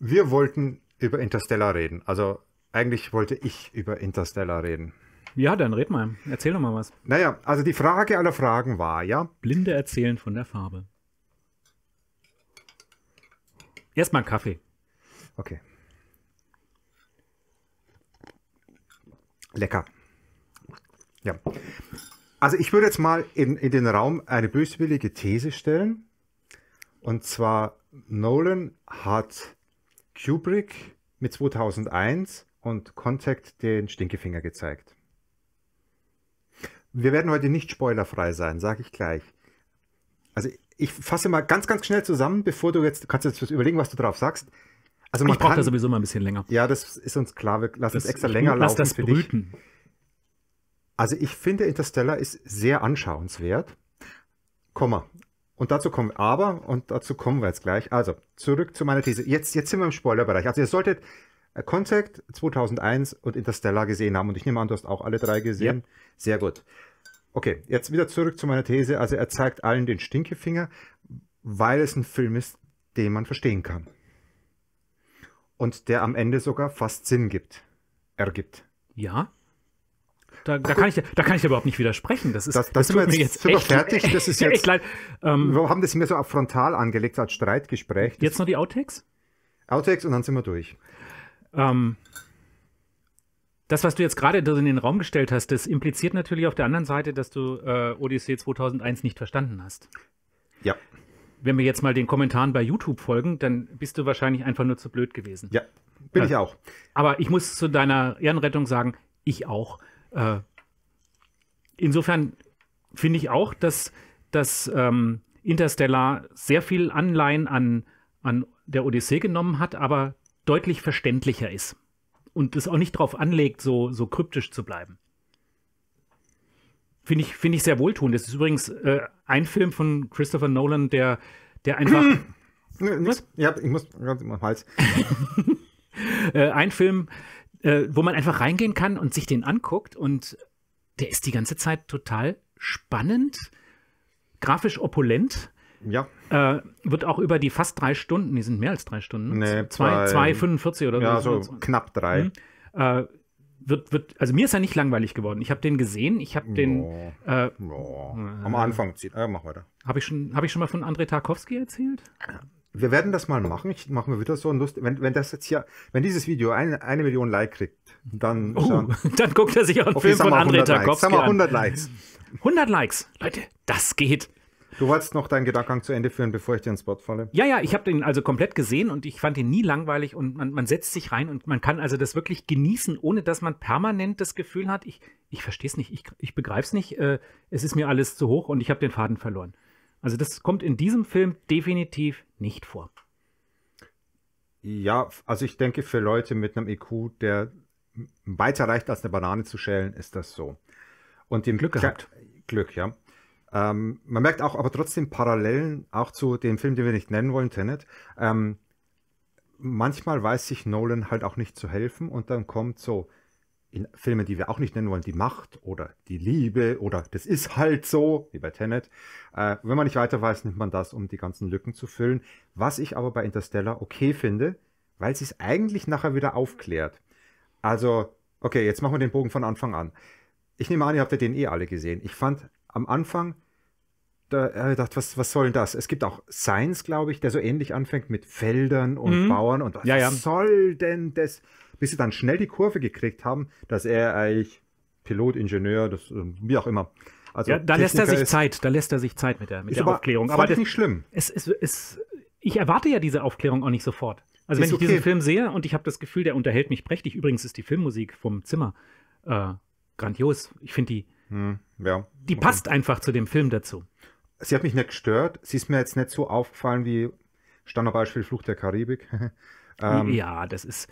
wir wollten über Interstellar reden. Also eigentlich wollte ich über Interstellar reden. Ja, dann red mal. Erzähl doch mal was. Naja, also die Frage aller Fragen war, ja. Blinde erzählen von der Farbe. Erstmal Kaffee. Okay. Lecker. Ja. Also ich würde jetzt mal in, in den Raum eine böswillige These stellen. Und zwar, Nolan hat Kubrick mit 2001 und Contact den Stinkefinger gezeigt. Wir werden heute nicht spoilerfrei sein, sage ich gleich. Also ich fasse mal ganz, ganz schnell zusammen, bevor du jetzt, kannst du jetzt überlegen, was du drauf sagst. Also man ich brauche da sowieso mal ein bisschen länger. Ja, das ist uns klar. Wir lassen das, es extra länger lass laufen das für brüten. dich. Also ich finde, Interstellar ist sehr anschauenswert. Komma. Und dazu kommen aber, und dazu kommen wir jetzt gleich. Also, zurück zu meiner These. Jetzt, jetzt sind wir im Spoilerbereich. Also, ihr solltet äh, Contact 2001 und Interstellar gesehen haben. Und ich nehme an, du hast auch alle drei gesehen. Yep. Sehr gut. Okay, jetzt wieder zurück zu meiner These. Also er zeigt allen den Stinkefinger, weil es ein Film ist, den man verstehen kann. Und der am Ende sogar fast Sinn gibt. Ergibt. Ja da, da, kann ich, da kann ich überhaupt nicht widersprechen. Das ist das, das, das tut mir jetzt, jetzt echt, fertig. Das ist jetzt, leid. Ähm, wir haben das mir so frontal angelegt als Streitgespräch. Das jetzt noch die Outtakes? Outtakes und dann sind wir durch. Ähm, das, was du jetzt gerade in den Raum gestellt hast, das impliziert natürlich auf der anderen Seite, dass du äh, Odyssey 2001 nicht verstanden hast. Ja. Wenn wir jetzt mal den Kommentaren bei YouTube folgen, dann bist du wahrscheinlich einfach nur zu blöd gewesen. Ja, bin äh, ich auch. Aber ich muss zu deiner Ehrenrettung sagen, ich auch. Äh, insofern finde ich auch, dass, dass ähm, Interstellar sehr viel Anleihen an, an der Odyssee genommen hat, aber deutlich verständlicher ist. Und es auch nicht darauf anlegt, so, so kryptisch zu bleiben. Finde ich, find ich sehr wohltuend. Das ist übrigens äh, ein Film von Christopher Nolan, der, der einfach. Nix. Ja, ich muss ganz im Hals. äh, ein Film, äh, wo man einfach reingehen kann und sich den anguckt. Und der ist die ganze Zeit total spannend, grafisch opulent. Ja. Äh, wird auch über die fast drei Stunden, die sind mehr als drei Stunden, nee, zwei, zwei, 45 oder ja, so. Ja, so knapp drei. Mhm. Äh, wird, wird, also mir ist er nicht langweilig geworden. Ich habe den gesehen, ich habe den. Oh, äh, oh, am Anfang zieht. Äh, mach weiter. Habe ich, schon, hab ich schon mal von André Tarkowski erzählt? Ja wir werden das mal machen. Ich mache mir wieder so ein Lust. Wenn, wenn das jetzt hier, wenn dieses Video eine, eine Million Like kriegt, dann, oh, dann, guckt er sich auch einen okay, Film von André Tarkovsky an. 100 Likes. 100 Likes. Leute, das geht. Du wolltest noch deinen Gedankengang zu Ende führen, bevor ich dir ins Wort falle. Ja, ja, ich habe den also komplett gesehen und ich fand ihn nie langweilig und man, man, setzt sich rein und man kann also das wirklich genießen, ohne dass man permanent das Gefühl hat, ich, ich verstehe es nicht, ich, ich begreife es nicht, äh, es ist mir alles zu hoch und ich habe den Faden verloren. Also das kommt in diesem Film definitiv nicht vor. Ja, also ich denke, für Leute mit einem IQ, der weiter reicht als eine Banane zu schälen, ist das so. Und dem Glück gehabt. Glück, ja. Ähm, man merkt auch aber trotzdem Parallelen auch zu dem Film, den wir nicht nennen wollen, Tenet. Ähm, manchmal weiß sich Nolan halt auch nicht zu helfen und dann kommt so in Filmen, die wir auch nicht nennen wollen, die Macht oder die Liebe oder das ist halt so, wie bei Tenet. Äh, wenn man nicht weiter weiß, nimmt man das, um die ganzen Lücken zu füllen. Was ich aber bei Interstellar okay finde, weil sie es eigentlich nachher wieder aufklärt. Also, okay, jetzt machen wir den Bogen von Anfang an. Ich nehme an, ihr habt ja den eh alle gesehen. Ich fand am Anfang, da äh, dachte, was, was soll denn das? Es gibt auch Science, glaube ich, der so ähnlich anfängt mit Feldern und mhm. Bauern und was ja, ja. soll denn das? bis sie dann schnell die Kurve gekriegt haben, dass er eigentlich Pilot, Ingenieur, das, äh, wie auch immer. Also ja, da Techniker lässt er sich ist, Zeit, da lässt er sich Zeit mit der, mit der aber, Aufklärung. Aber das ist nicht schlimm. Es, es, es, ich erwarte ja diese Aufklärung auch nicht sofort. Also ist wenn ich okay. diesen Film sehe und ich habe das Gefühl, der unterhält mich prächtig. Übrigens ist die Filmmusik vom Zimmer äh, grandios. Ich finde die, hm, ja. die passt einfach zu dem Film dazu. Sie hat mich nicht gestört. Sie ist mir jetzt nicht so aufgefallen wie Standardbeispiel Flucht der Karibik. ähm, ja, das ist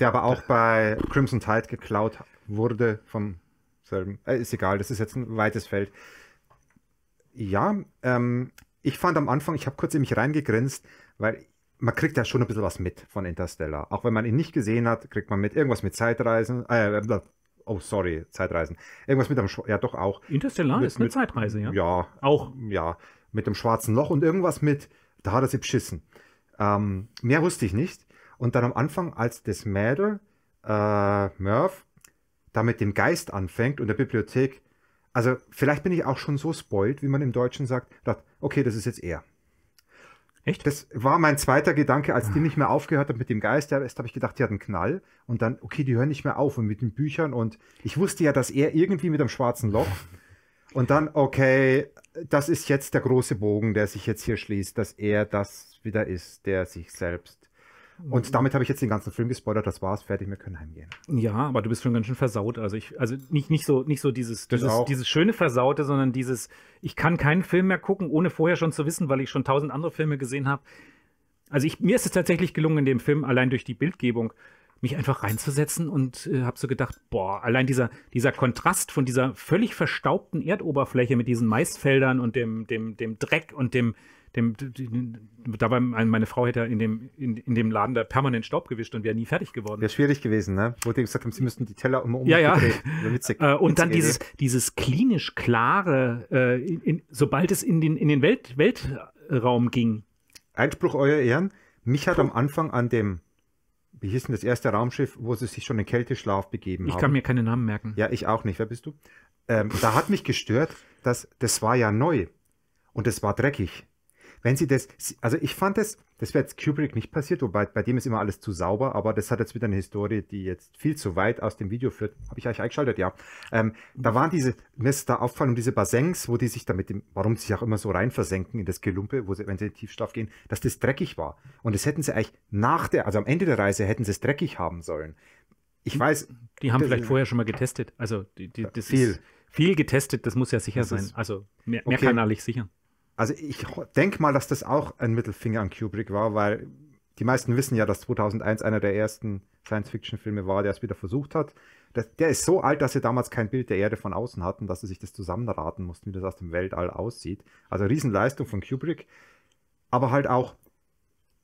der aber auch bei Crimson Tide geklaut wurde vom selben. Äh, ist egal, das ist jetzt ein weites Feld. Ja, ähm, ich fand am Anfang, ich habe kurz in mich reingegrinst, weil man kriegt ja schon ein bisschen was mit von Interstellar. Auch wenn man ihn nicht gesehen hat, kriegt man mit irgendwas mit Zeitreisen. Äh, äh oh, sorry, Zeitreisen. Irgendwas mit dem, Schwa ja doch auch. Interstellar mit, ist eine mit, Zeitreise, ja? Ja. Auch. Ja, mit dem schwarzen Loch und irgendwas mit, da hat er sie beschissen. Ähm, mehr wusste ich nicht. Und dann am Anfang, als das Mädel, äh, Murph, da mit dem Geist anfängt und der Bibliothek, also vielleicht bin ich auch schon so spoilt, wie man im Deutschen sagt, dachte, okay, das ist jetzt er. Echt? Das war mein zweiter Gedanke, als die ah. nicht mehr aufgehört hat mit dem Geist. Da habe ich gedacht, die hat einen Knall. Und dann, okay, die hören nicht mehr auf und mit den Büchern. Und ich wusste ja, dass er irgendwie mit einem schwarzen Loch. Und dann, okay, das ist jetzt der große Bogen, der sich jetzt hier schließt, dass er das wieder ist, der sich selbst und mhm. damit habe ich jetzt den ganzen Film gespoilert, das war's, fertig, wir können heimgehen. Ja, aber du bist schon ganz schön versaut. Also ich, also nicht, nicht so, nicht so dieses, dieses, dieses, schöne Versaute, sondern dieses, ich kann keinen Film mehr gucken, ohne vorher schon zu wissen, weil ich schon tausend andere Filme gesehen habe. Also ich, mir ist es tatsächlich gelungen, in dem Film allein durch die Bildgebung mich einfach reinzusetzen und äh, habe so gedacht, boah, allein dieser, dieser Kontrast von dieser völlig verstaubten Erdoberfläche mit diesen Maisfeldern und dem, dem, dem Dreck und dem, dem, dabei meine Frau hätte in dem, in, in dem Laden da permanent Staub gewischt und wäre nie fertig geworden. Wäre schwierig gewesen, ne? Wo die gesagt haben, sie müssten die Teller immer umdrehen. Ja, ja. Witzig. Äh, und Witzig dann dieses, dieses klinisch klare, äh, in, sobald es in den, in den Welt, Weltraum ging. Einspruch, Euer Ehren. Mich hat Puh. am Anfang an dem wie hieß denn das erste Raumschiff, wo sie sich schon in Kälteschlaf begeben haben? Ich kann mir keine Namen merken. Ja, ich auch nicht. Wer bist du? Ähm, da hat mich gestört, dass das war ja neu und es war dreckig wenn sie das, also ich fand es, das, das wäre jetzt Kubrick nicht passiert, wobei bei dem ist immer alles zu sauber, aber das hat jetzt wieder eine Historie, die jetzt viel zu weit aus dem Video führt. Habe ich eigentlich eingeschaltet, ja. Ähm, da waren diese, mir ist da auffallen, diese Bassins, wo die sich da mit dem, warum sie sich auch immer so rein versenken in das Gelumpe, wo sie, wenn sie in den Tiefschlaf gehen, dass das dreckig war. Und das hätten sie eigentlich nach der, also am Ende der Reise hätten sie es dreckig haben sollen. Ich hm. weiß. Die haben vielleicht ist, vorher schon mal getestet. Also, die, die, das viel. ist viel getestet, das muss ja sicher das sein. Also, mehr, mehrkanalig okay. sicher. Also ich denke mal, dass das auch ein Mittelfinger an Kubrick war, weil die meisten wissen ja, dass 2001 einer der ersten Science-Fiction-Filme war, der es wieder versucht hat. Das, der ist so alt, dass sie damals kein Bild der Erde von außen hatten, dass sie sich das zusammenraten mussten, wie das aus dem Weltall aussieht. Also Riesenleistung von Kubrick, aber halt auch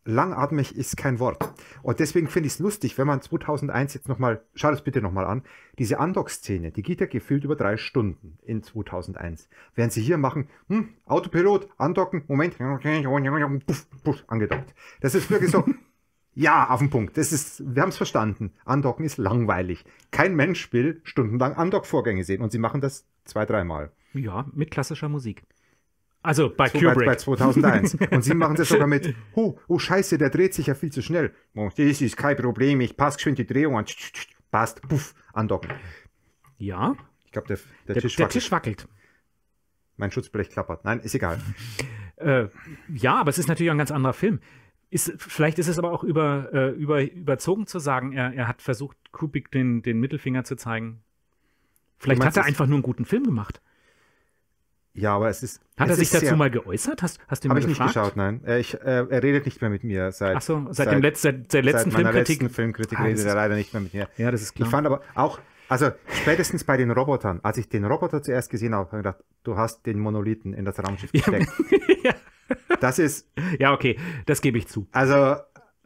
langatmig ist kein Wort. Und deswegen finde ich es lustig, wenn man 2001 jetzt nochmal, schau das bitte nochmal an, diese Undock-Szene, die geht ja gefühlt über drei Stunden in 2001. Während sie hier machen, hm, Autopilot, andocken, Moment, puff, puff, angedockt. Das ist wirklich so, ja, auf den Punkt. Das ist, wir haben es verstanden. Andocken ist langweilig. Kein Mensch will stundenlang Andock-Vorgänge sehen und sie machen das zwei, dreimal. Ja, mit klassischer Musik. Also bei so Kubrick. Bei, bei 2001. Und sie machen das sogar mit, oh, oh scheiße, der dreht sich ja viel zu schnell. Oh, das ist kein Problem, ich passe geschwind die Drehung an. Passt, puff, andocken. Ja. Ich glaube, der, der, der, Tisch, der wackelt. Tisch wackelt. Mein Schutzblech klappert. Nein, ist egal. äh, ja, aber es ist natürlich ein ganz anderer Film. Ist, vielleicht ist es aber auch über, äh, über, überzogen zu sagen, er, er hat versucht, Kubik den, den Mittelfinger zu zeigen. Vielleicht meinst, hat er einfach nur einen guten Film gemacht. Ja, aber es ist. Hat es er sich dazu mal geäußert? Hast, hast du ihn Habe ich gefragt? nicht geschaut, nein. Äh, ich, äh, er redet nicht mehr mit mir seit. Achso, seit, seit dem letzten, seit, seit letzten seit Filmkritik. letzten Filmkritik ah, redet er leider nicht mehr mit mir. Ja, das ist klar. Ich fand aber auch, also spätestens bei den Robotern, als ich den Roboter zuerst gesehen habe, habe ich gedacht, du hast den Monolithen in das Raumschiff gesteckt. ja. Das ist. Ja, okay, das gebe ich zu. Also.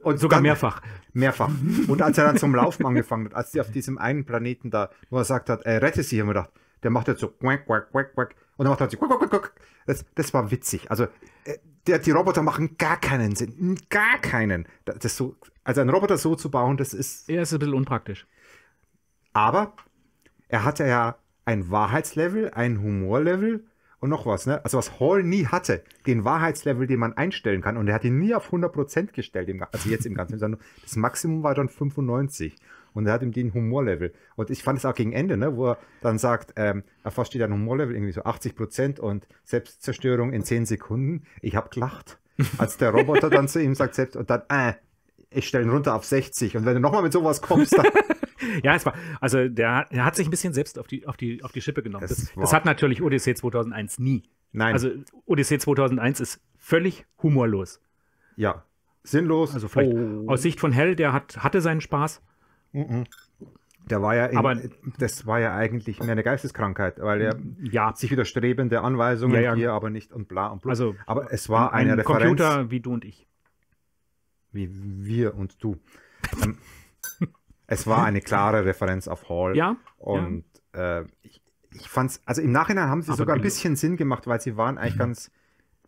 Und Sogar mehrfach. Mehrfach. Und als er dann zum Laufen angefangen hat, als sie auf diesem einen Planeten da, wo er sagt hat, er rette sie, haben wir gedacht, der macht jetzt so quack, quack, quack, quack. Und dann macht er halt so quack, quack, quack. Das, das war witzig. Also, äh, der, die Roboter machen gar keinen Sinn. Gar keinen. Das so, also, einen Roboter so zu bauen, das ist. Er ist ein bisschen unpraktisch. Aber er hatte ja ein Wahrheitslevel, ein Humorlevel und noch was, ne? Also was Hall nie hatte, den Wahrheitslevel, den man einstellen kann. Und er hat ihn nie auf 100% gestellt, also jetzt im Ganzen, sondern das Maximum war dann 95. Und er hat ihm den Humorlevel. Und ich fand es auch gegen Ende, ne, wo er dann sagt, ähm, er versteht ein Humorlevel irgendwie so 80 Prozent und Selbstzerstörung in 10 Sekunden. Ich habe gelacht. Als der Roboter dann zu ihm sagt, selbst und dann, äh, ich stelle ihn runter auf 60. Und wenn du nochmal mit sowas kommst, dann. ja, es war, also der, der, hat sich ein bisschen selbst auf die, auf die, auf die Schippe genommen. Das, das, das hat natürlich Odyssey 2001 nie. Nein. Also Odyssey 2001 ist völlig humorlos. Ja, sinnlos. Also vielleicht oh. aus Sicht von Hell, der hat, hatte seinen Spaß. Mhm. Der war ja in, aber, das war ja eigentlich mehr eine Geisteskrankheit, weil er ja. sich widerstrebende Anweisungen ja, ja. hier, aber nicht und bla und bla. Also, aber es war ein, eine ein Referenz. Computer wie du und ich. Wie wir und du. Ähm, es war eine klare Referenz auf Hall. Ja. Und ja. Äh, ich, ich es, also im Nachhinein haben sie aber sogar ein bisschen Sinn gemacht, weil sie waren eigentlich mhm. ganz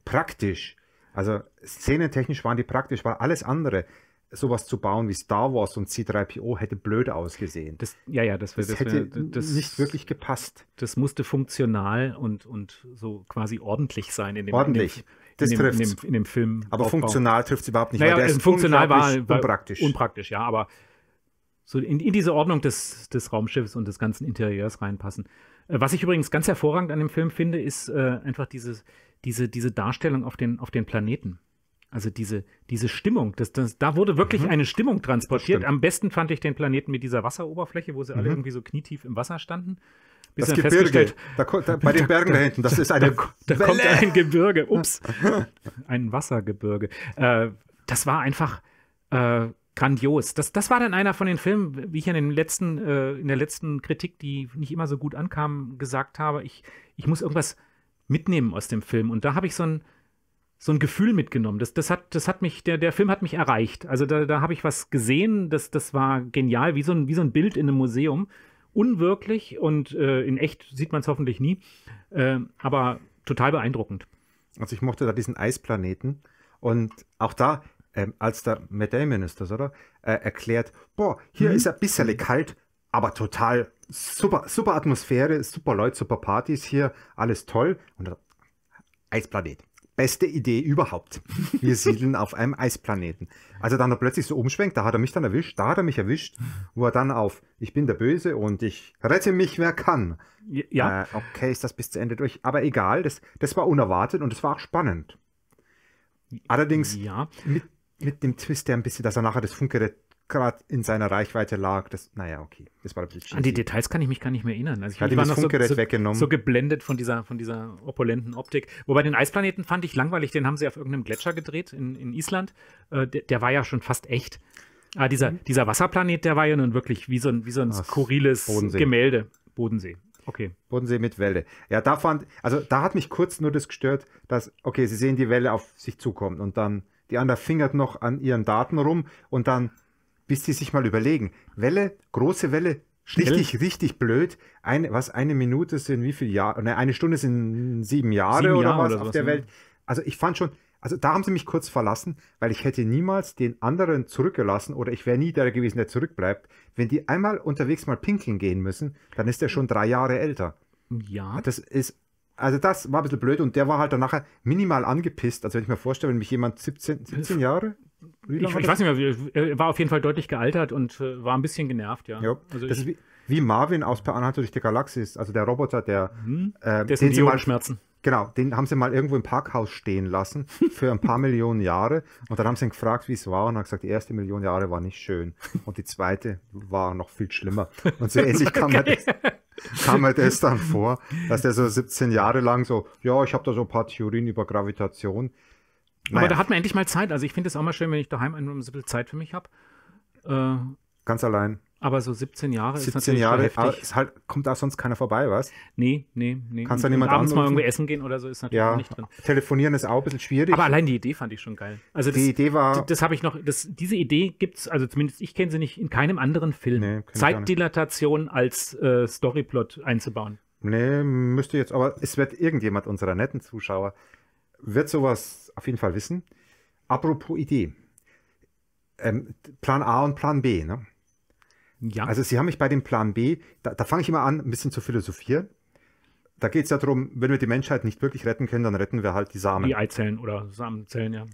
praktisch. Also szenentechnisch waren die praktisch, weil alles andere sowas zu bauen wie Star Wars und C3PO hätte blöd ausgesehen. Das, ja, ja, das, das, das hätte das, nicht wirklich gepasst. Das musste funktional und, und so quasi ordentlich sein in dem Ordentlich. In dem, das trifft. in dem, in dem Film. Aber Aufbau. funktional trifft es überhaupt nicht. Naja, weil der funktional war, war unpraktisch. Unpraktisch, ja, aber so in, in diese Ordnung des, des Raumschiffs und des ganzen Interieurs reinpassen. Äh, was ich übrigens ganz hervorragend an dem Film finde, ist äh, einfach dieses, diese, diese Darstellung auf den, auf den Planeten. Also diese, diese Stimmung, das, das, da wurde wirklich mhm. eine Stimmung transportiert. Am besten fand ich den Planeten mit dieser Wasseroberfläche, wo sie mhm. alle irgendwie so knietief im Wasser standen. Bis das Gebirge, da, da, bei den Bergen da, da hinten, das ist eine Da, Welle. kommt ein Gebirge, ups, ein Wassergebirge. Äh, das war einfach äh, grandios. Das, das war dann einer von den Filmen, wie ich in, den letzten, äh, in der letzten Kritik, die nicht immer so gut ankam, gesagt habe, ich, ich muss irgendwas mitnehmen aus dem Film. Und da habe ich so ein so ein Gefühl mitgenommen. Das, das hat, das hat mich, der, der Film hat mich erreicht. Also da, da habe ich was gesehen, das, das war genial, wie so, ein, wie so ein Bild in einem Museum. Unwirklich und äh, in echt sieht man es hoffentlich nie, äh, aber total beeindruckend. Also ich mochte da diesen Eisplaneten und auch da, ähm, als der Matt oder? Äh, erklärt, boah, hier mhm. ist ein bisschen kalt, aber total super, super Atmosphäre, super Leute, super Partys hier, alles toll. Und Eisplanet beste Idee überhaupt. Wir siedeln auf einem Eisplaneten. Also dann er plötzlich so umschwenkt, da hat er mich dann erwischt, da hat er mich erwischt, wo er dann auf Ich bin der Böse und ich rette mich, wer kann. Ja. Äh, okay, ist das bis zu Ende durch. Aber egal, das, das war unerwartet und es war auch spannend. Allerdings ja. mit, mit dem Twist, der ein bisschen, dass er nachher das Funkgerät gerade in seiner Reichweite lag. Das, naja, okay. Das war ein bisschen cheesy. An die Details kann ich mich gar nicht mehr erinnern. Also ich, hatte war noch so, so, weggenommen. so geblendet von dieser, von dieser opulenten Optik. Wobei den Eisplaneten fand ich langweilig. Den haben sie auf irgendeinem Gletscher gedreht in, in Island. Äh, der, der war ja schon fast echt. Ah, dieser, mhm. dieser Wasserplanet, der war ja nun wirklich wie so ein, wie so ein skurriles Bodensee. Gemälde. Bodensee. Okay. Bodensee mit Welle. Ja, da fand, also da hat mich kurz nur das gestört, dass, okay, sie sehen die Welle auf sich zukommen und dann die andere fingert noch an ihren Daten rum und dann bis die sich mal überlegen. Welle, große Welle, Schnell? Richtig, richtig blöd. Eine, was eine Minute sind, wie viel Jahre? Ne, eine Stunde sind sieben Jahre, sieben Jahre oder was oder auf was der Welt. Also ich fand schon, also da haben sie mich kurz verlassen, weil ich hätte niemals den anderen zurückgelassen oder ich wäre nie der gewesen, der zurückbleibt. Wenn die einmal unterwegs mal pinkeln gehen müssen, dann ist er schon drei Jahre älter. Ja. Ah, das ist, also das war ein bisschen blöd und der war halt dann nachher minimal angepisst. Also wenn ich mir vorstelle, wenn mich jemand 17, 17 Jahre ich, ich weiß nicht mehr, er war auf jeden Fall deutlich gealtert und äh, war ein bisschen genervt, ja. Also das ich, ist wie, wie, Marvin aus Per Anhalt durch die Galaxis, also der Roboter, der. Mhm. Äh, den schmerzen. Genau, den haben sie mal irgendwo im Parkhaus stehen lassen für ein paar Millionen Jahre. Und dann haben sie ihn gefragt, wie es war. Und er hat gesagt, die erste Million Jahre war nicht schön. Und die zweite war noch viel schlimmer. Und so ähnlich kam, okay. halt, kam halt es dann vor, dass der so 17 Jahre lang so, ja, ich habe da so ein paar Theorien über Gravitation. Naja. Aber da hat man endlich mal Zeit. Also ich finde es auch mal schön, wenn ich daheim ein bisschen Zeit für mich habe. Äh, Ganz allein. Aber so 17 Jahre 17 ist natürlich Jahre, heftig. Ah, halt, kommt da sonst keiner vorbei, was? Nee, nee, nee. Kannst da niemand abends mal irgendwie essen gehen oder so, ist natürlich ja, nicht drin. Telefonieren ist auch ein bisschen schwierig. Aber allein die Idee fand ich schon geil. Also die das, Idee war. Das, das habe ich noch, das, diese Idee gibt es, also zumindest ich kenne sie nicht, in keinem anderen Film. Nee, Zeitdilatation als äh, Storyplot einzubauen. Nee, müsste jetzt, aber es wird irgendjemand unserer netten Zuschauer, wird sowas auf jeden Fall wissen. Apropos Idee. Ähm, Plan A und Plan B, ne? Ja. Also Sie haben mich bei dem Plan B, da, da fange ich immer an, ein bisschen zu philosophieren. Da geht es ja darum, wenn wir die Menschheit nicht wirklich retten können, dann retten wir halt die Samen. Die Eizellen oder Samenzellen, ja.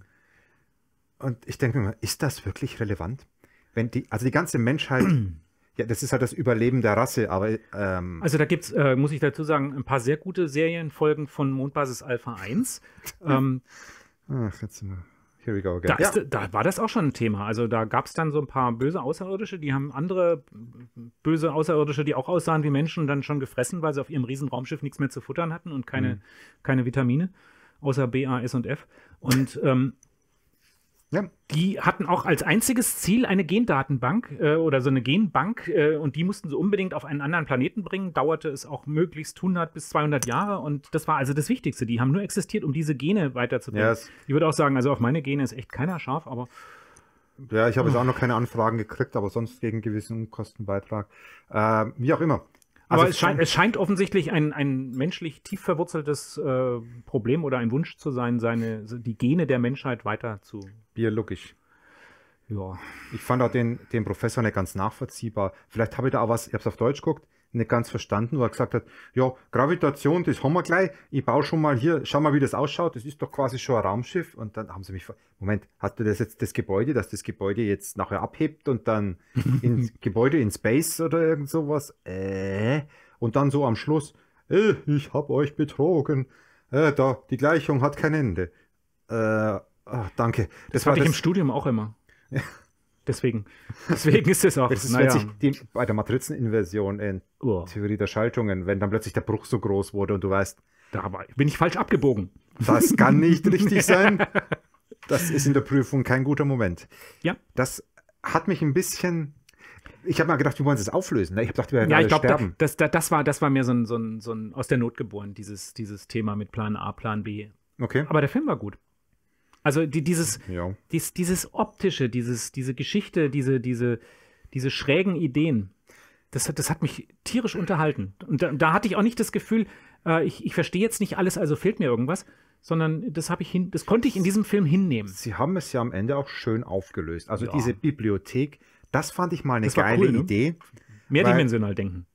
Und ich denke mir, ist das wirklich relevant? Wenn die, also die ganze Menschheit Ja, das ist halt das Überleben der Rasse, aber. Ähm also da gibt es, äh, muss ich dazu sagen, ein paar sehr gute Serienfolgen von Mondbasis Alpha 1. ähm, Ach, jetzt sind äh, wir. Here we go again. Da, ja. da war das auch schon ein Thema. Also da gab es dann so ein paar böse Außerirdische, die haben andere böse Außerirdische, die auch aussahen wie Menschen, dann schon gefressen, weil sie auf ihrem Riesenraumschiff nichts mehr zu futtern hatten und keine, mhm. keine Vitamine, außer B, A, S und F. Und ähm, ja. Die hatten auch als einziges Ziel eine Gendatenbank äh, oder so eine Genbank äh, und die mussten sie unbedingt auf einen anderen Planeten bringen. Dauerte es auch möglichst 100 bis 200 Jahre und das war also das Wichtigste. Die haben nur existiert, um diese Gene weiterzubringen. Yes. Ich würde auch sagen, also auf meine Gene ist echt keiner scharf, aber. Ja, ich habe jetzt auch noch keine Anfragen gekriegt, aber sonst gegen gewissen Kostenbeitrag. Äh, wie auch immer. Also Aber es scheint, es scheint offensichtlich ein, ein menschlich tief verwurzeltes äh, Problem oder ein Wunsch zu sein, seine, die Gene der Menschheit weiter zu. Biologisch. Ja. Ich fand auch den, den Professor nicht ganz nachvollziehbar. Vielleicht habe ich da auch was, ich habe es auf Deutsch geguckt, nicht ganz verstanden, wo er gesagt hat, ja, Gravitation, das haben wir gleich, ich baue schon mal hier, schau mal, wie das ausschaut, das ist doch quasi schon ein Raumschiff. Und dann haben sie mich, Moment, hatte das jetzt das Gebäude, dass das Gebäude jetzt nachher abhebt und dann in Gebäude in Space oder irgend sowas? Äh, und dann so am Schluss, äh, ich habe euch betrogen, äh, da, die Gleichung hat kein Ende. Äh, oh, danke. Das, das hatte ich das, im Studium auch immer. Ja. Deswegen, deswegen ist es auch. Das ist naja. die, bei der Matrizeninversion in oh. Theorie der Schaltungen, wenn dann plötzlich der Bruch so groß wurde und du weißt, da bin ich falsch abgebogen. Das kann nicht richtig sein. Das ist in der Prüfung kein guter Moment. Ja. Das hat mich ein bisschen. Ich habe mal gedacht, wie wollen sie es auflösen? Ne? Ich habe gedacht, wir werden ja, ich glaub, sterben. Das, das, das, war, das war mir so ein, so, ein, so ein aus der Not geboren, dieses, dieses Thema mit Plan A, Plan B. Okay. Aber der Film war gut. Also die, dieses, ja. dies, dieses optische, dieses, diese Geschichte, diese, diese, diese schrägen Ideen, das, das hat mich tierisch unterhalten. Und da, da hatte ich auch nicht das Gefühl, äh, ich, ich verstehe jetzt nicht alles, also fehlt mir irgendwas, sondern das habe ich hin, das konnte ich in diesem Film hinnehmen. Sie haben es ja am Ende auch schön aufgelöst. Also ja. diese Bibliothek, das fand ich mal eine das geile cool, ne? Idee. Mehrdimensional denken.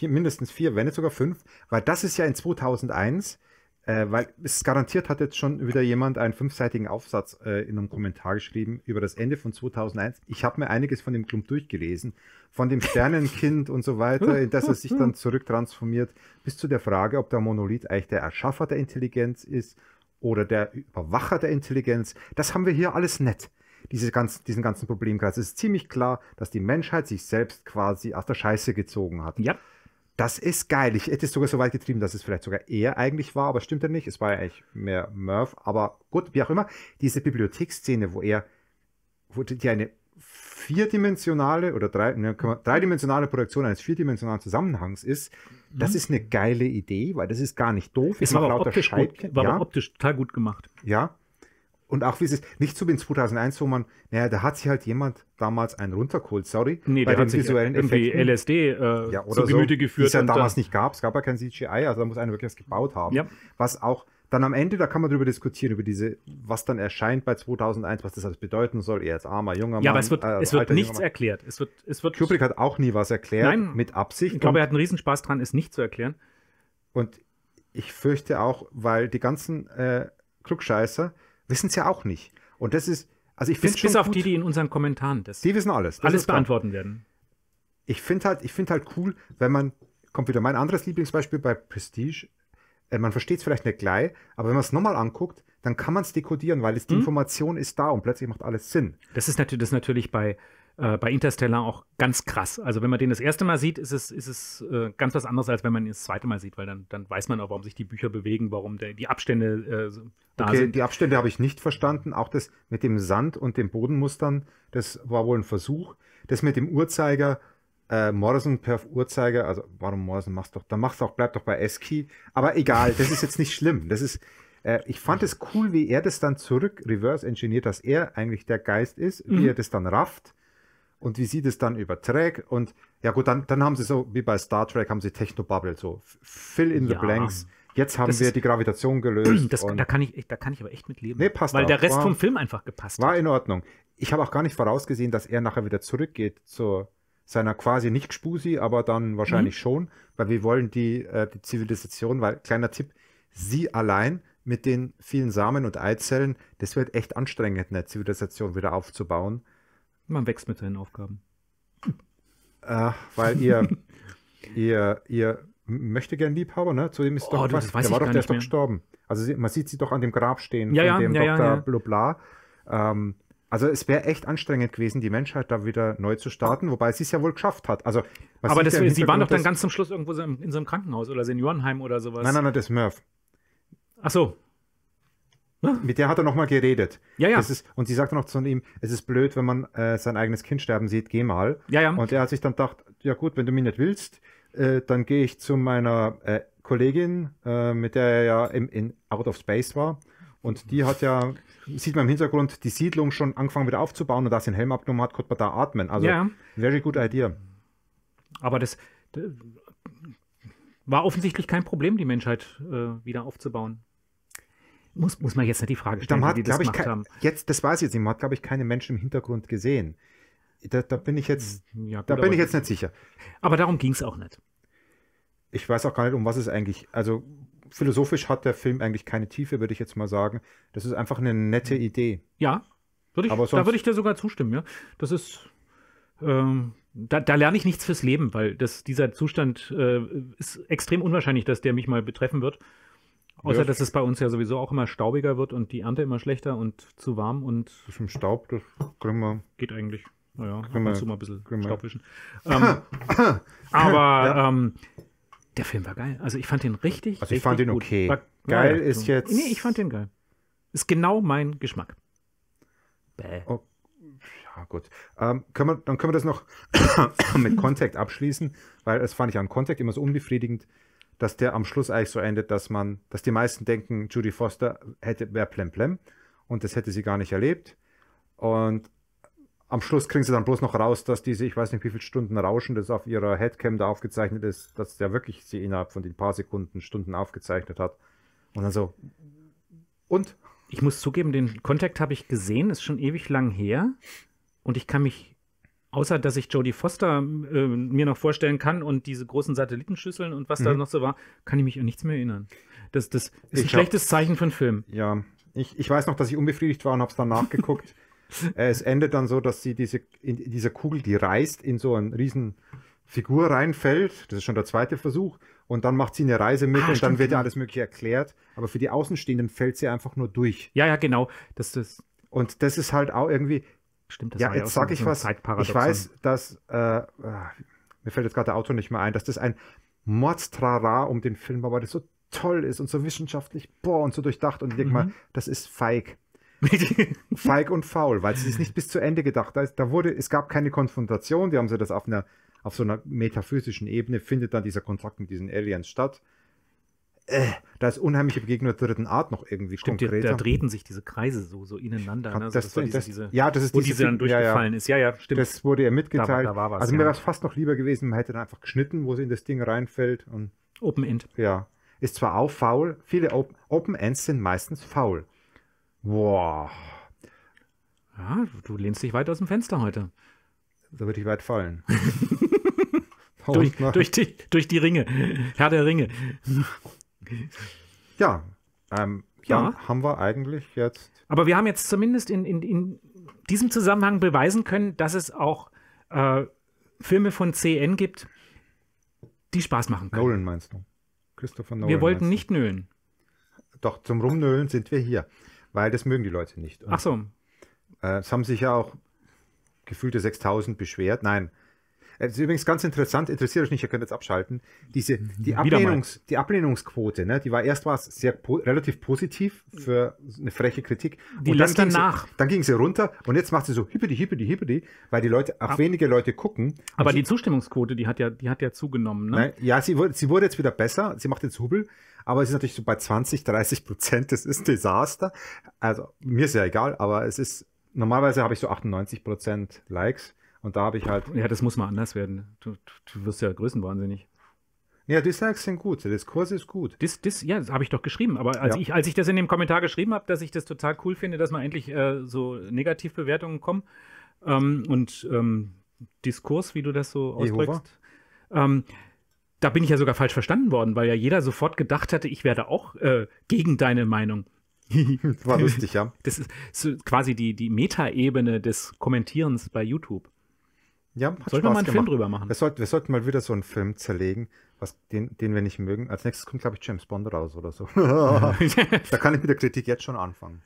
Mindestens vier, wenn nicht sogar fünf, weil das ist ja in 2001 äh, weil es garantiert hat jetzt schon wieder jemand einen fünfseitigen Aufsatz äh, in einem Kommentar geschrieben über das Ende von 2001. Ich habe mir einiges von dem Klump durchgelesen, von dem Sternenkind und so weiter, in das er sich dann zurücktransformiert, bis zu der Frage, ob der Monolith eigentlich der Erschaffer der Intelligenz ist oder der Überwacher der Intelligenz. Das haben wir hier alles nett. Diese ganzen, diesen ganzen Problemkreis. Es ist ziemlich klar, dass die Menschheit sich selbst quasi aus der Scheiße gezogen hat. Ja. Das ist geil. Ich hätte es sogar so weit getrieben, dass es vielleicht sogar er eigentlich war, aber stimmt ja nicht. Es war ja eigentlich mehr Murph. Aber gut, wie auch immer, diese Bibliotheksszene, wo er, wo die eine vierdimensionale oder drei, ne, dreidimensionale Projektion eines vierdimensionalen Zusammenhangs ist, mhm. das ist eine geile Idee, weil das ist gar nicht doof. Es war, aber optisch, gut, war ja. aber optisch total gut gemacht. Ja, und auch wie es ist, nicht so wie in 2001, wo man, naja, da hat sich halt jemand damals einen runtergeholt, sorry. Nee, bei der hat sich irgendwie Effekten. LSD äh, ja, zu Gemüte so, geführt. Was es ja äh, damals nicht gab, es gab ja kein CGI, also da muss einer wirklich was gebaut haben. Ja. Was auch dann am Ende, da kann man darüber diskutieren, über diese, was dann erscheint bei 2001, was das alles bedeuten soll. Er ist armer, junger Mann. Ja, aber es wird, äh, es wird nichts erklärt. Es wird, es wird Kubrick hat auch nie was erklärt, Nein, mit Absicht. Ich glaube, er hat einen Riesenspaß dran, es nicht zu erklären. Und ich fürchte auch, weil die ganzen äh, Klugscheißer, wissen es ja auch nicht. Und das ist, also ich finde Bis auf gut, die, die in unseren Kommentaren das. Die wissen alles. Das alles beantworten klar. werden. Ich finde halt, ich halt cool, wenn man, kommt wieder mein anderes Lieblingsbeispiel bei Prestige. Äh, man versteht es vielleicht nicht gleich, aber wenn man es nochmal anguckt, dann kann man es dekodieren, weil es, die hm? Information ist da und plötzlich macht alles Sinn. Das ist natürlich, das ist natürlich bei, äh, bei Interstellar auch ganz krass. Also wenn man den das erste Mal sieht, ist es, ist es äh, ganz was anderes, als wenn man ihn das zweite Mal sieht, weil dann, dann weiß man auch, warum sich die Bücher bewegen, warum der, die Abstände äh, da okay, sind. Die Abstände habe ich nicht verstanden. Auch das mit dem Sand und den Bodenmustern, das war wohl ein Versuch. Das mit dem Uhrzeiger, äh, Morrison per Uhrzeiger, also warum Morrison machst doch, dann machst du auch, bleib doch bei Esky. Aber egal, das ist jetzt nicht schlimm. Das ist, äh, ich fand es cool, wie er das dann zurück reverse engineert, dass er eigentlich der Geist ist, mhm. wie er das dann rafft und wie sie das dann überträgt. Und ja gut, dann, dann haben sie so, wie bei Star Trek, haben sie Technobubble, so fill in the ja. blanks. Jetzt haben das wir ist, die Gravitation gelöst. Das, da, kann ich, da kann ich aber echt mit leben. Nee, passt Weil auch. der Rest war, vom Film einfach gepasst war hat. War in Ordnung. Ich habe auch gar nicht vorausgesehen, dass er nachher wieder zurückgeht zu seiner quasi nicht Spusi, aber dann wahrscheinlich mhm. schon, weil wir wollen die, äh, die Zivilisation, weil kleiner Tipp, sie allein mit den vielen Samen und Eizellen, das wird echt anstrengend, eine Zivilisation wieder aufzubauen. Man wächst mit seinen Aufgaben. Äh, weil ihr, ihr, ihr möchte gern Liebhaber, ne? Zudem ist oh, doch was, der war doch, der ist doch gestorben. Also sie, man sieht sie doch an dem Grab stehen ja, von dem ja, Dr. Ja, Blubla. Ähm, also es wäre echt anstrengend gewesen, die Menschheit da wieder neu zu starten, wobei sie es ja wohl geschafft hat. Also, Aber das, sie waren doch dann ganz zum Schluss irgendwo in so einem Krankenhaus oder Seniorenheim oder sowas. Nein, nein, nein, das ist Murph. Ach so. Mit der hat er nochmal geredet. Ja, ja. Ist, und sie sagte noch zu ihm, es ist blöd, wenn man äh, sein eigenes Kind sterben sieht, geh mal. Ja, ja. Und er hat sich dann gedacht, ja gut, wenn du mich nicht willst, äh, dann gehe ich zu meiner äh, Kollegin, äh, mit der er ja im, in Out of Space war. Und die hat ja, sieht man im Hintergrund, die Siedlung schon angefangen wieder aufzubauen und da sie den Helm abgenommen hat, konnte man da atmen. Also, ja. very good idea. Aber das, äh, war offensichtlich kein Problem, die Menschheit äh, wieder aufzubauen. Muss, muss man jetzt nicht halt die Frage stellen, da hat, die das ich, haben. Jetzt, das weiß ich jetzt nicht, man hat, glaube ich, keine Menschen im Hintergrund gesehen. Da, da bin ich jetzt, hm, ja, gut, da bin ich jetzt nicht sicher. Aber darum ging es auch nicht. Ich weiß auch gar nicht, um was es eigentlich, also philosophisch hat der Film eigentlich keine Tiefe, würde ich jetzt mal sagen. Das ist einfach eine nette hm. Idee. Ja, würd ich, Aber sonst, da würde ich dir sogar zustimmen, ja. Das ist, ähm, da, da, lerne ich nichts fürs Leben, weil das, dieser Zustand äh, ist extrem unwahrscheinlich, dass der mich mal betreffen wird. Außer, dass es bei uns ja sowieso auch immer staubiger wird und die Ernte immer schlechter und zu warm und. Das im Staub, das können wir. Geht eigentlich. Naja, können wir, mal ein bisschen Staubwischen. Ähm, aber ja. ähm, der Film war geil. Also ich fand den richtig. Also ich richtig fand den okay. War, geil ja, ist jetzt. Nee, ich fand den geil. Ist genau mein Geschmack. Bäh. Oh, ja, gut. Ähm, können wir, dann können wir das noch mit Contact abschließen, weil das fand ich an Contact immer so unbefriedigend dass der am Schluss eigentlich so endet, dass man, dass die meisten denken, Judy Foster hätte, wäre plemplem und das hätte sie gar nicht erlebt. Und am Schluss kriegen sie dann bloß noch raus, dass diese, ich weiß nicht wie viele Stunden Rauschen, das auf ihrer Headcam da aufgezeichnet ist, dass der wirklich sie innerhalb von den paar Sekunden, Stunden aufgezeichnet hat. Und dann so, und? Ich muss zugeben, den Kontakt habe ich gesehen, ist schon ewig lang her. Und ich kann mich außer dass ich Jodie Foster äh, mir noch vorstellen kann und diese großen Satellitenschüsseln und was mhm. da noch so war, kann ich mich an nichts mehr erinnern. Das, das ist ich ein schlechtes Zeichen für einen Film. Ja, ich, ich weiß noch, dass ich unbefriedigt war und habe es dann nachgeguckt. Äh, es endet dann so, dass sie diese, in, dieser Kugel, die reißt, in so eine riesen Figur reinfällt. Das ist schon der zweite Versuch. Und dann macht sie eine Reise mit ah, und stimmt. dann wird ja genau. alles Mögliche erklärt. Aber für die Außenstehenden fällt sie einfach nur durch. Ja, ja, genau. Das, das und das ist halt auch irgendwie, Stimmt, das ja, jetzt ja sag ich was. Ich weiß, dass äh, äh, mir fällt jetzt gerade der Autor nicht mehr ein, dass das ein Mordstrara um den Film war, weil das so toll ist und so wissenschaftlich, boah, und so durchdacht. Und ich denke mhm. mal, das ist feig. feig und faul, weil es nicht bis zu Ende gedacht. Da, da wurde, es gab keine Konfrontation, die haben sie das auf einer, auf so einer metaphysischen Ebene, findet dann dieser Kontakt mit diesen Aliens statt äh, da ist unheimliche Begegnung der dritten Art noch irgendwie Stimmt, konkreter. Da drehten sich diese Kreise so, so ineinander. Kann, ne? also das, das, diese, ja, das ist wo diese, diese dann durchgefallen ja, ja. ist. Ja, ja, stimmt. Das wurde ihr mitgeteilt. Da, da war was, also mir wäre es fast noch lieber gewesen, man hätte dann einfach geschnitten, wo sie in das Ding reinfällt. Und Open End. Ja. Ist zwar auch faul, viele Open, Open Ends sind meistens faul. Boah. Ja, du lehnst dich weit aus dem Fenster heute. Da würde ich weit fallen. durch, durch, die, durch die Ringe. Herr der Ringe. Ja, ähm, ja. haben wir eigentlich jetzt. Aber wir haben jetzt zumindest in, in, in diesem Zusammenhang beweisen können, dass es auch äh, Filme von CN gibt, die Spaß machen können. Nolan meinst du? Christopher Nolan. Wir wollten nicht nölen. Doch, zum Rumnölen sind wir hier, weil das mögen die Leute nicht. Und, Ach so. Äh, es haben sich ja auch gefühlte 6000 beschwert. Nein, das ist übrigens ganz interessant, interessiert euch nicht, ihr könnt jetzt abschalten. Diese, mhm. die, Ablehnungs, die Ablehnungsquote, ne, die war erst war es sehr relativ positiv für eine freche Kritik. Die und dann ging nach. Dann ging sie runter und jetzt macht sie so hippidi, hippidi, hippidi, weil die Leute, auch Ab, wenige Leute gucken. Aber die Zustimmungsquote, die hat ja, die hat ja zugenommen, ne? ne? ja, sie wurde, sie wurde jetzt wieder besser, sie macht jetzt Hubbel, aber es ist natürlich so bei 20, 30 Prozent, das ist ein Desaster. Also, mir ist ja egal, aber es ist, normalerweise habe ich so 98 Prozent Likes. Und da habe ich halt. Ja, das muss mal anders werden. Du, du wirst ja größenwahnsinnig. Ja, die Dislikes sind gut, der Diskurs ist gut. Dis, dis, ja, das habe ich doch geschrieben. Aber als, ja. ich, als ich das in dem Kommentar geschrieben habe, dass ich das total cool finde, dass man endlich äh, so Negativbewertungen kommen ähm, und ähm, Diskurs, wie du das so ausdrückst, ähm, da bin ich ja sogar falsch verstanden worden, weil ja jeder sofort gedacht hatte, ich werde auch äh, gegen deine Meinung. War lustig, ja. Das ist quasi die, die Meta-Ebene des Kommentierens bei YouTube. Ja, hat Sollten wir mal einen Film drüber machen? Wir sollten, wir sollten mal wieder so einen Film zerlegen, was, den, den wir nicht mögen. Als nächstes kommt, glaube ich, James Bond raus oder so. da kann ich mit der Kritik jetzt schon anfangen.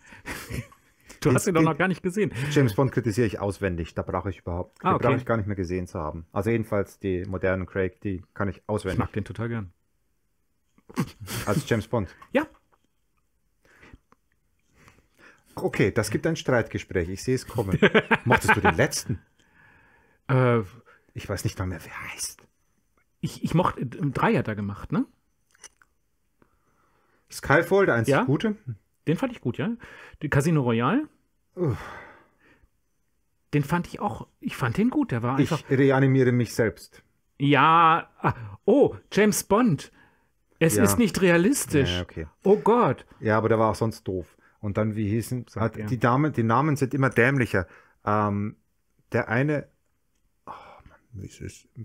Du hast ihn doch noch gar nicht gesehen. James Bond kritisiere ich auswendig. Da brauche ich überhaupt, ah, okay. brauche ich gar nicht mehr gesehen zu haben. Also jedenfalls die modernen Craig, die kann ich auswendig. Ich mag den total gern. Als James Bond. ja. Okay, das gibt ein Streitgespräch. Ich sehe es kommen. Mochtest du den letzten? Äh, ich weiß nicht mal mehr, wer heißt. Ich, ich mochte, äh, im Dreier er gemacht, ne? Skyfall, der einzige ja? gute. Den fand ich gut, ja. Die Casino Royale. Uff. Den fand ich auch, ich fand den gut, der war einfach. Ich reanimiere mich selbst. Ja, ah, oh, James Bond. Es ja. ist nicht realistisch. Ja, okay. Oh Gott. Ja, aber der war auch sonst doof. Und dann, wie hießen, hat die Damen, die Namen sind immer dämlicher. Ähm, der eine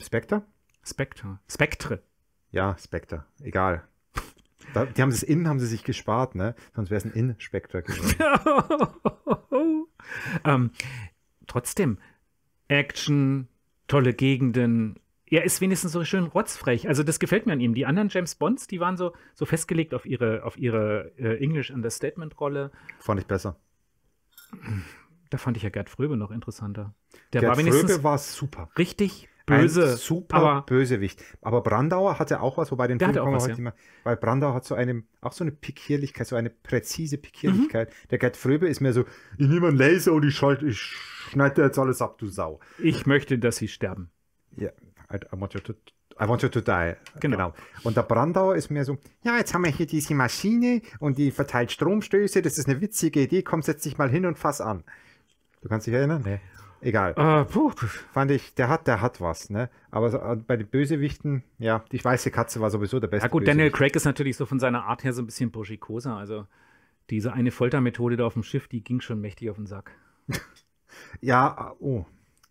Spectre? Spectre. Spectre. Ja, Spectre. Egal. Da, die haben das In haben sie sich gespart, ne? Sonst wäre es ein In-Spectre gewesen. ähm, trotzdem, Action, tolle Gegenden. Er ist wenigstens so schön rotzfrech. Also das gefällt mir an ihm. Die anderen James Bonds, die waren so, so festgelegt auf ihre, auf ihre äh, English Understatement-Rolle. Fand ich besser. Da fand ich ja Gerd Fröbe noch interessanter. Der Gerd war wenigstens Fröbe war super. Richtig böse. Ein super aber, Bösewicht. Aber Brandauer hatte auch was, wobei den Film auch was, halt ja. immer, weil Brandauer hat so eine, auch so eine Pikierlichkeit, so eine präzise mhm. Pikierlichkeit. Mhm. Der Gerd Fröbe ist mir so, ich nehme einen Laser und ich, schalt, ich schneide jetzt alles ab, du Sau. Ich möchte, dass sie sterben. Ja, yeah, I, I want you to I want you to die. Genau. genau. Und der Brandauer ist mir so, ja, jetzt haben wir hier diese Maschine und die verteilt Stromstöße, das ist eine witzige Idee, komm, setz dich mal hin und fass an. Du kannst dich erinnern? Nee. Egal. Uh, puh, puh. Fand ich, der hat, der hat was, ne? Aber so, äh, bei den Bösewichten, ja, die weiße Katze war sowieso der beste. Ja gut, Daniel Craig ist natürlich so von seiner Art her so ein bisschen burschikoser. Also diese eine Foltermethode da auf dem Schiff, die ging schon mächtig auf den Sack. ja, äh, oh.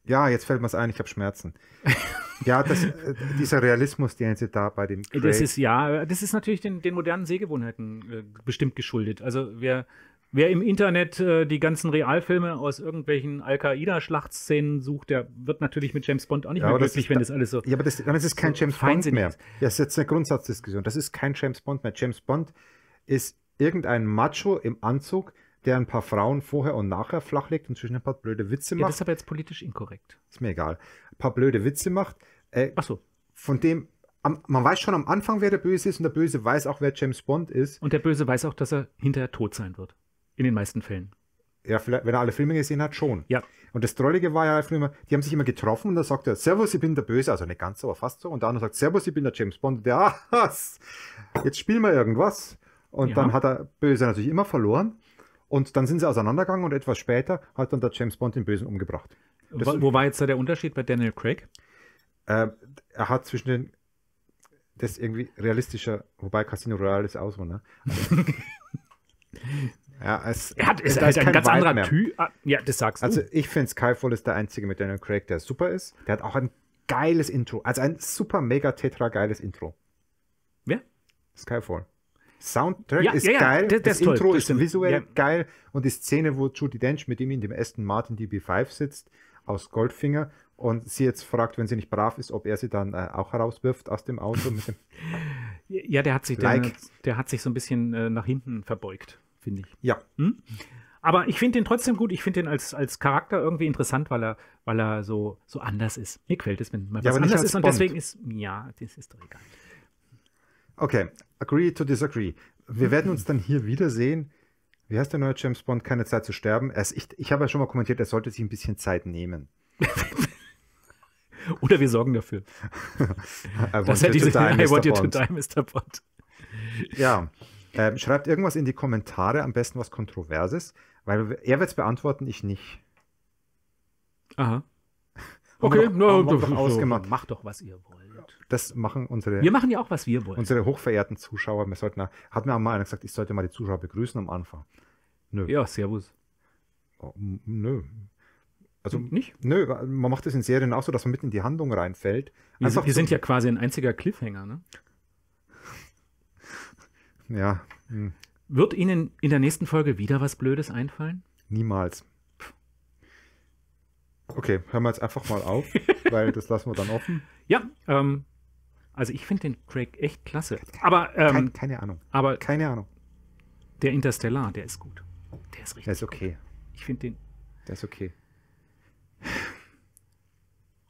Ja, jetzt fällt mir es ein, ich habe Schmerzen. ja, das, äh, dieser Realismus, den sie da bei dem Craig Das ist ja, das ist natürlich den, den modernen Sehgewohnheiten äh, bestimmt geschuldet. Also wer Wer im Internet äh, die ganzen Realfilme aus irgendwelchen Al-Qaida-Schlachtszenen sucht, der wird natürlich mit James Bond auch nicht ja, mehr glücklich, ist, wenn das alles so. Ja, aber das, dann ist es kein so James Bond mehr. Ist. Das ist jetzt eine Grundsatzdiskussion. Das ist kein James Bond mehr. James Bond ist irgendein Macho im Anzug, der ein paar Frauen vorher und nachher flachlegt und zwischen ein paar blöde Witze macht. Ja, das ist aber jetzt politisch inkorrekt. Ist mir egal. Ein paar blöde Witze macht. Äh, Ach so. Von dem, am, man weiß schon am Anfang, wer der Böse ist und der Böse weiß auch, wer James Bond ist. Und der Böse weiß auch, dass er hinterher tot sein wird. In den meisten Fällen. Ja, vielleicht, wenn er alle Filme gesehen hat, schon. Ja. Und das Drollige war ja einfach immer, die haben sich immer getroffen und da sagt er, Servus, ich bin der Böse, also nicht ganz, aber fast so. Und der andere sagt, Servus, ich bin der James Bond. Und der, ah, jetzt spielen wir irgendwas. Und ja. dann hat der Böse natürlich immer verloren. Und dann sind sie auseinandergegangen und etwas später hat dann der James Bond den Bösen umgebracht. Das, wo, wo war jetzt da der Unterschied bei Daniel Craig? Äh, er hat zwischen den das irgendwie realistischer, wobei Casino Royale ist aus, ne? Also, Ja, es, er hat, es, da ist ein ganz Vibe anderer Typ. Ah, ja, das sagst du. Also ich finde, Skyfall ist der einzige mit Daniel Craig, der super ist. Der hat auch ein geiles Intro. Also ein super, mega tetra geiles Intro. Wer? Skyfall. Soundtrack ja, ist ja, geil, das, das, das Intro toll, das ist visuell geil und die Szene, wo Judy Dench mit ihm in dem Aston Martin DB5 sitzt aus Goldfinger und sie jetzt fragt, wenn sie nicht brav ist, ob er sie dann äh, auch herauswirft aus dem Auto. Dem ja, der hat sich, like. der, der, hat sich so ein bisschen äh, nach hinten verbeugt finde ich. Ja. Hm? Aber ich finde den trotzdem gut. Ich finde den als, als Charakter irgendwie interessant, weil er, weil er so, so anders ist. Mir quält es, wenn man ja, was anders ist. Und deswegen ist, ja, das ist doch egal. Okay, agree to disagree. Wir werden uns dann hier wiedersehen. Wie heißt der neue James Bond? Keine Zeit zu sterben. Es, ich ich habe ja schon mal kommentiert, er sollte sich ein bisschen Zeit nehmen. Oder wir sorgen dafür. Dass er diese I want you to die, Mr. Bond. Ja, ähm, schreibt irgendwas in die Kommentare, am besten was Kontroverses, weil er wird es beantworten, ich nicht. Aha. Okay, haben wir no, ausgemacht. Macht doch, was ihr wollt. Das machen unsere. Wir machen ja auch, was wir wollen. Unsere hochverehrten Zuschauer. Wir sollten, hat mir auch mal einer gesagt, ich sollte mal die Zuschauer begrüßen am Anfang. Nö. Ja, servus. Oh, nö. Also nicht? Nö, man macht das in Serien auch so, dass man mitten in die Handlung reinfällt. Wir, wir so, sind ja quasi ein einziger Cliffhanger, ne? ja. Hm. Wird Ihnen in der nächsten Folge wieder was Blödes einfallen? Niemals. Okay, hören wir jetzt einfach mal auf, weil das lassen wir dann offen. Ja, ähm, also ich finde den Craig echt klasse. Aber ähm, keine, keine Ahnung. Aber keine Ahnung. Der Interstellar, der ist gut. Der ist richtig. Der ist okay. Gut. Ich finde den. Der ist okay.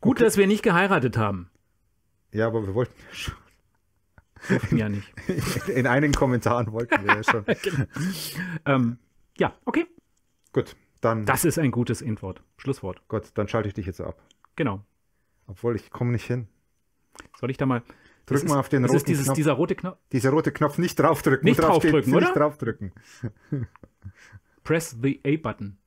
Gut, okay. dass wir nicht geheiratet haben. Ja, aber wir wollten schon ja nicht. In einigen Kommentaren wollten wir ja schon. Genau. ähm, ja, okay. Gut, dann. Das ist ein gutes Endwort. Schlusswort. Gut, dann schalte ich dich jetzt ab. Genau. Obwohl ich komme nicht hin. Soll ich da mal. Drück mal ist, auf den roten ist dieses, Knopf. Dieser rote Knopf. Dieser rote Knopf nicht draufdrücken. Nicht draufdrücken, oder? Nicht draufdrücken. Press the A-Button.